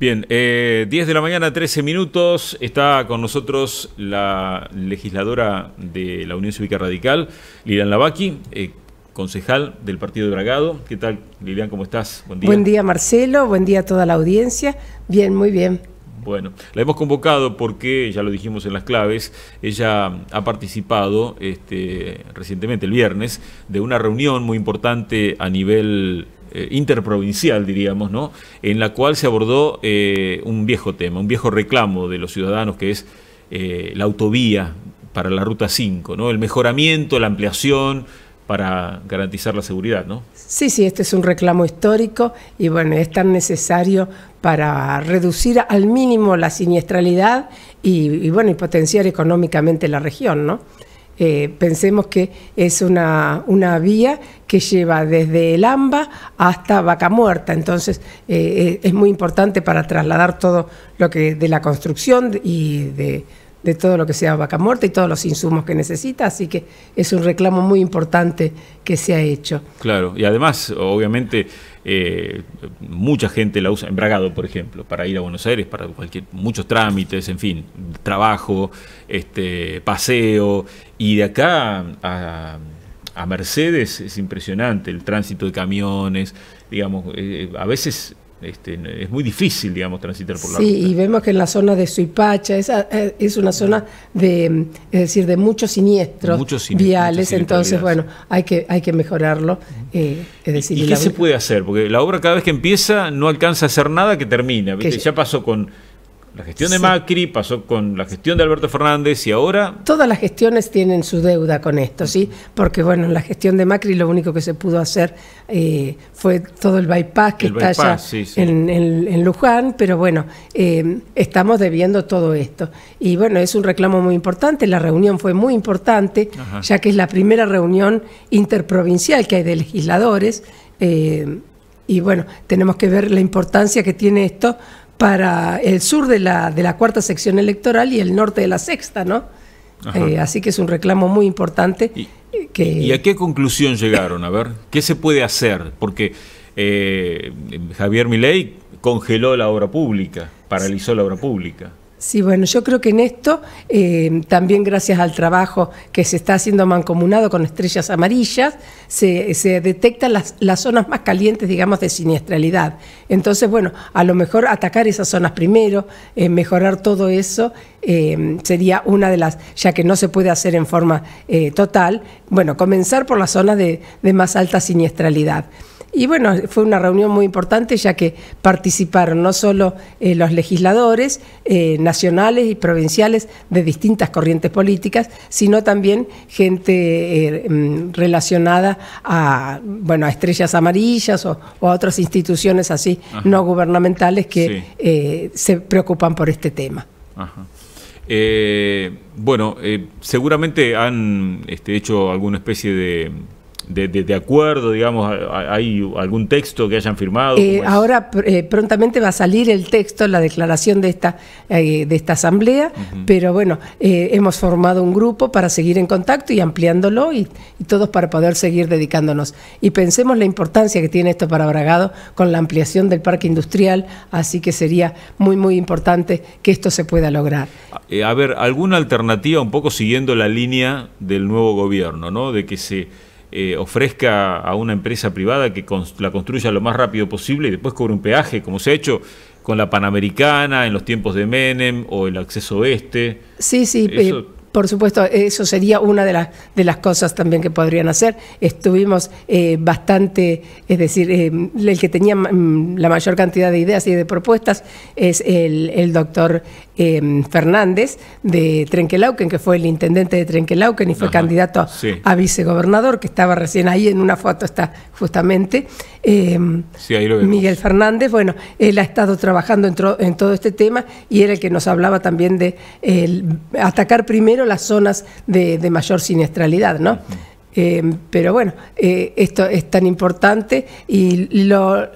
Bien, 10 eh, de la mañana, 13 minutos. Está con nosotros la legisladora de la Unión Cívica Radical, Lilian Lavaqui, eh, concejal del Partido de Bragado. ¿Qué tal, Lilian? ¿Cómo estás? Buen día. Buen día, Marcelo. Buen día a toda la audiencia. Bien, muy bien. Bueno, la hemos convocado porque, ya lo dijimos en las claves, ella ha participado este, recientemente, el viernes, de una reunión muy importante a nivel eh, interprovincial, diríamos, ¿no? en la cual se abordó eh, un viejo tema, un viejo reclamo de los ciudadanos que es eh, la autovía para la Ruta 5, ¿no? el mejoramiento, la ampliación para garantizar la seguridad, ¿no? Sí, sí, este es un reclamo histórico y bueno, es tan necesario para reducir al mínimo la siniestralidad y, y bueno, y potenciar económicamente la región, ¿no? Eh, pensemos que es una, una, vía que lleva desde el AMBA hasta Vaca Muerta, entonces eh, eh, es muy importante para trasladar todo lo que de la construcción y de de todo lo que sea vaca muerta y todos los insumos que necesita, así que es un reclamo muy importante que se ha hecho. Claro, y además, obviamente, eh, mucha gente la usa, en Bragado, por ejemplo, para ir a Buenos Aires, para cualquier, muchos trámites, en fin, trabajo, este, paseo, y de acá a, a Mercedes es impresionante el tránsito de camiones, digamos, eh, a veces este, es muy difícil, digamos, transitar por la sí, Sí, y vemos que en la zona de Suipacha es, eh, es una zona de, es decir, de muchos siniestros, viales, entonces, bueno, hay que, hay que mejorarlo. Eh, es decir, ¿Y, qué se puede hacer? Porque la obra cada vez que empieza no alcanza a hacer nada que termina. Ya pasó con la gestión de Macri pasó con la gestión de Alberto Fernández y ahora... Todas las gestiones tienen su deuda con esto, ¿sí? Porque bueno, la gestión de Macri lo único que se pudo hacer eh, fue todo el bypass que está En, Luján, pero bueno, eh, estamos debiendo todo esto. Y bueno, es un reclamo muy importante, la reunión fue muy importante, ya que es la primera reunión interprovincial que hay de legisladores. Eh, y bueno, tenemos que ver la importancia que tiene esto para el sur de la, de la cuarta sección electoral y el norte de la sexta, ¿no? Eh, así que es un reclamo muy importante. Y, a qué conclusión llegaron? A ver, ¿qué se puede hacer? Porque eh, Javier Milei congeló la obra pública, paralizó la obra pública. Sí, bueno, yo creo que en esto, eh, también gracias al trabajo que se está haciendo mancomunado con estrellas amarillas, se, detectan las, zonas más calientes, digamos, de siniestralidad. Entonces, bueno, a lo mejor atacar esas zonas primero, eh, mejorar todo eso, eh, sería una de las, ya que no se puede hacer en forma total, bueno, comenzar por las zonas de más alta siniestralidad. Y bueno, fue una reunión muy importante ya que participaron no solo eh, los legisladores eh, nacionales y provinciales de distintas corrientes políticas, sino también gente eh, mm, relacionada a, bueno, a Estrellas Amarillas o, a otras instituciones así no gubernamentales que se preocupan por este tema. bueno, seguramente han este, hecho alguna especie de de, acuerdo, digamos, hay algún texto que hayan firmado. Eh, ahora eh, prontamente va a salir el texto, la declaración de esta, eh, de esta asamblea, pero bueno, hemos formado un grupo para seguir en contacto y ampliándolo y, todos para poder seguir dedicándonos. Y pensemos la importancia que tiene esto para Bragado con la ampliación del parque industrial, así que sería muy, muy importante que esto se pueda lograr. a ver, ¿alguna alternativa un poco siguiendo la línea del nuevo gobierno, ¿no? De que se eh, ofrezca a una empresa privada que la construya lo más rápido posible y después cobre un peaje, como se ha hecho con la Panamericana en los tiempos de Menem o el acceso oeste. Sí, sí, por supuesto, eso sería una de las, de las cosas también que podrían hacer. Estuvimos eh, bastante, es decir, eh, el que tenía mm, la mayor cantidad de ideas y de propuestas es el, doctor eh, Fernández de Trenquelauquen, que fue el intendente de Trenquelauquen y fue candidato a vicegobernador, que estaba recién ahí en una foto, está justamente. Miguel Fernández, bueno, él ha estado trabajando en, todo este tema y era el que nos hablaba también de atacar primero las zonas de, mayor siniestralidad, ¿no? Eh, pero bueno, eh, esto es tan importante y lo,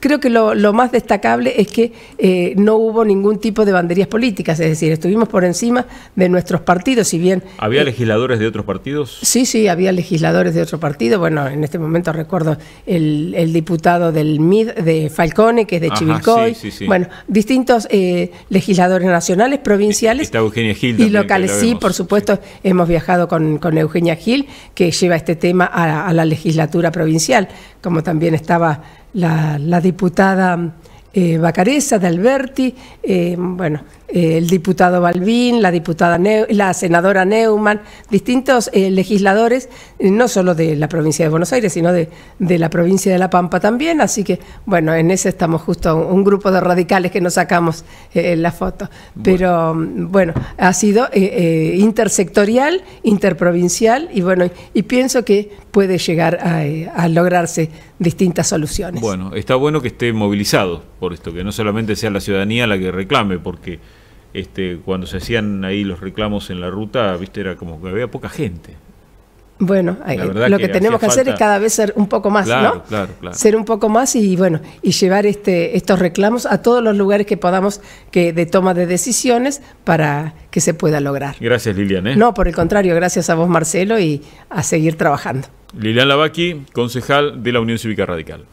creo que lo, más destacable es que eh, no hubo ningún tipo de banderías políticas, es decir, estuvimos por encima de nuestros partidos, si bien... ¿Había eh, legisladores de otros partidos? Sí, sí, había legisladores de otro partido. Bueno, en este momento recuerdo el, diputado del MID, de Falcone, que es de Chivilcoy. Bueno, distintos eh, legisladores nacionales, provinciales Está Eugenia Gil y locales. Sí, por supuesto, hemos viajado con, Eugenia Gil, que lleva este tema a la legislatura provincial, como también estaba la, diputada eh, Bacaresa de Alberti, eh, bueno, eh, el diputado Balbín, la, diputada la senadora Neumann, distintos eh, legisladores, eh, no solo de la provincia de Buenos Aires, sino de, la provincia de La Pampa también. Así que, bueno, en ese estamos justo un, grupo de radicales que nos sacamos la foto. Pero bueno, ha sido intersectorial, interprovincial y bueno, y, pienso que puede llegar a lograrse distintas soluciones. Bueno, está bueno que esté movilizado por esto, que no solamente sea la ciudadanía la que reclame, porque este, cuando se hacían ahí los reclamos en la ruta, viste, era como que había poca gente. Bueno, lo que, tenemos que hacer es cada vez ser un poco más, ¿no? Ser un poco más y bueno, y llevar este, estos reclamos a todos los lugares que podamos que de toma de decisiones para que se pueda lograr. Gracias, Lilian. ¿eh? No, por el contrario, gracias a vos, Marcelo, y a seguir trabajando. Lilian Lavaqui, concejal de la Unión Cívica Radical.